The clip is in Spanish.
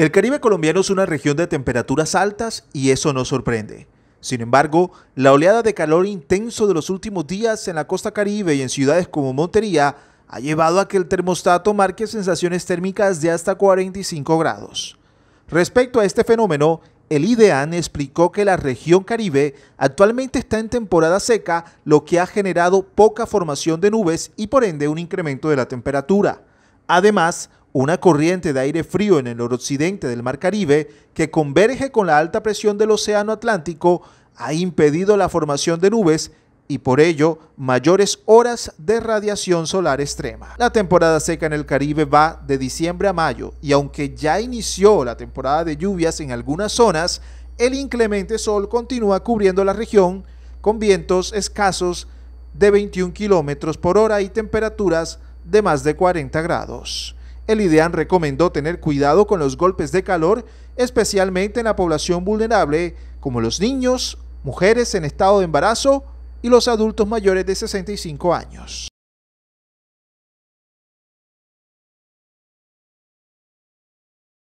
El Caribe colombiano es una región de temperaturas altas y eso no sorprende. Sin embargo, la oleada de calor intenso de los últimos días en la costa caribe y en ciudades como Montería ha llevado a que el termostato marque sensaciones térmicas de hasta 45 grados. Respecto a este fenómeno, el IDEAN explicó que la región caribe actualmente está en temporada seca, lo que ha generado poca formación de nubes y por ende un incremento de la temperatura. Además, una corriente de aire frío en el noroccidente del Mar Caribe, que converge con la alta presión del Océano Atlántico, ha impedido la formación de nubes y por ello mayores horas de radiación solar extrema. La temporada seca en el Caribe va de diciembre a mayo y aunque ya inició la temporada de lluvias en algunas zonas, el inclemente sol continúa cubriendo la región con vientos escasos de 21 kilómetros por hora y temperaturas de más de 40 grados. El IDEAN recomendó tener cuidado con los golpes de calor, especialmente en la población vulnerable, como los niños, mujeres en estado de embarazo y los adultos mayores de 65 años.